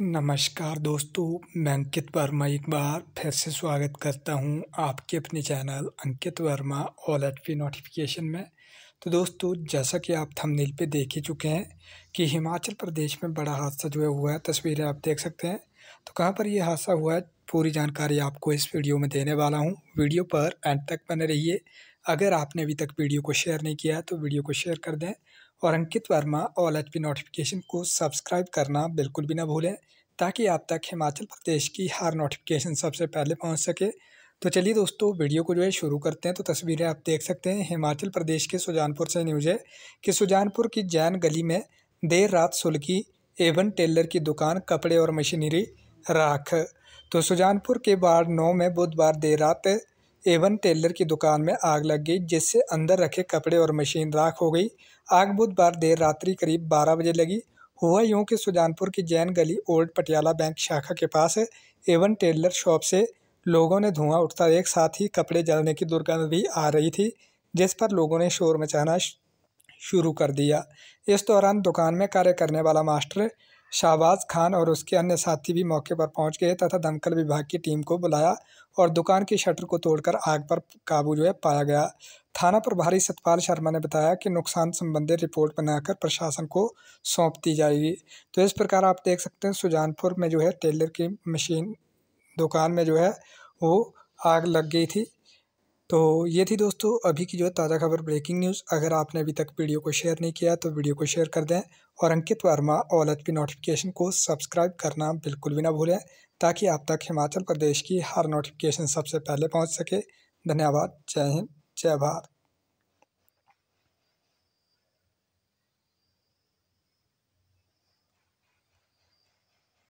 नमस्कार दोस्तों मैं अंकित वर्मा एक बार फिर से स्वागत करता हूं आपके अपने channel Ankit Verma all H P notification में तो दोस्तों जैसा कि आप थंबनेल पे देख ही चुके हैं कि हिमाचल प्रदेश में बड़ा हादसा जो है हुआ है तस्वीरें आप देख सकते हैं तो कहाँ पर यह हादसा हुआ है पूरी जानकारी आपको इस वीडियो में देने वाला हूँ वीडियो पर एंड तक बने रहिए अगर आपने अभी तक वीडियो को शेयर नहीं किया है तो वीडियो को शेयर कर दें और Ankit Verma all H notification को सब्सक्राइब करना बिल्कुल भी ना भूलें ताकि आप तक हिमाचल प्रदेश की हर नोटिफिकेशन सबसे पहले पहुंच सके तो चलिए दोस्तों वीडियो को जो है शुरू करते हैं तो तस्वीरें आप देख सकते हैं हिमाचल प्रदेश के सुजानपुर से न्यूज़ है कि सुजानपुर की जैन गली में देर रात सुलगी एवन टेलर की दुकान कपड़े और मशीनरी राख तो सुजानपुर के वार्ड नौ में बुधवार देर रात एवन टेलर की दुकान में आग लग गई जिससे अंदर रखे कपड़े और मशीन राख हो गई आग बुधवार देर रात्रि करीब 12 बजे लगी हुआ यूं कि सुजानपुर की जैन गली ओल्ड पटियाला बैंक शाखा के पास एवन टेलर शॉप से लोगों ने धुआं उठता एक साथ ही कपड़े जलने की दुर्गंध भी आ रही थी जिस पर लोगों ने शोर मचाना शुरू कर दिया इस दौरान दुकान में कार्य करने वाला मास्टर शाहबाज खान और उसके अन्य साथी भी मौके पर पहुंच गए तथा दमकल विभाग की टीम को बुलाया और दुकान की शटर को तोड़कर आग पर काबू जो है पाया गया थाना प्रभारी सतपाल शर्मा ने बताया कि नुकसान संबंधित रिपोर्ट बनाकर प्रशासन को सौंप दी जाएगी तो इस प्रकार आप देख सकते हैं सुजानपुर में जो है टेलर की मशीन दुकान में जो है वो आग लग गई थी तो ये थी दोस्तों अभी की जो है ताज़ा खबर ब्रेकिंग न्यूज़ अगर आपने अभी तक वीडियो को शेयर नहीं किया तो वीडियो को शेयर कर दें और Ankit Verma all H P notification को सब्सक्राइब करना बिल्कुल भी ना भूलें ताकि आप तक हिमाचल प्रदेश की हर नोटिफिकेशन सबसे पहले पहुंच सके धन्यवाद जय हिंद जय भारत